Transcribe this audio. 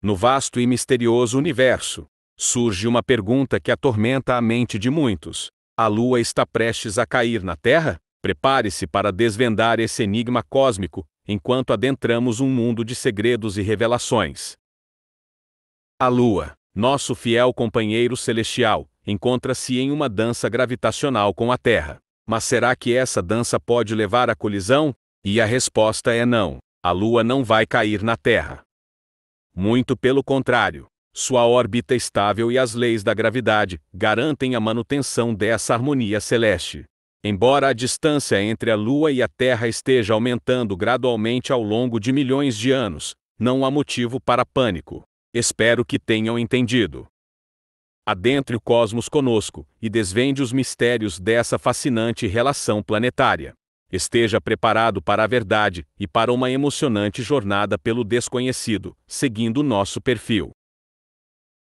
No vasto e misterioso universo, surge uma pergunta que atormenta a mente de muitos: A Lua está prestes a cair na Terra? Prepare-se para desvendar esse enigma cósmico enquanto adentramos um mundo de segredos e revelações. A Lua, nosso fiel companheiro celestial, encontra-se em uma dança gravitacional com a Terra. Mas será que essa dança pode levar à colisão? E a resposta é não. A Lua não vai cair na Terra. Muito pelo contrário. Sua órbita estável e as leis da gravidade garantem a manutenção dessa harmonia celeste. Embora a distância entre a Lua e a Terra esteja aumentando gradualmente ao longo de milhões de anos, não há motivo para pânico. Espero que tenham entendido. Adentre o cosmos conosco e desvende os mistérios dessa fascinante relação planetária. Esteja preparado para a verdade e para uma emocionante jornada pelo desconhecido, seguindo nosso perfil.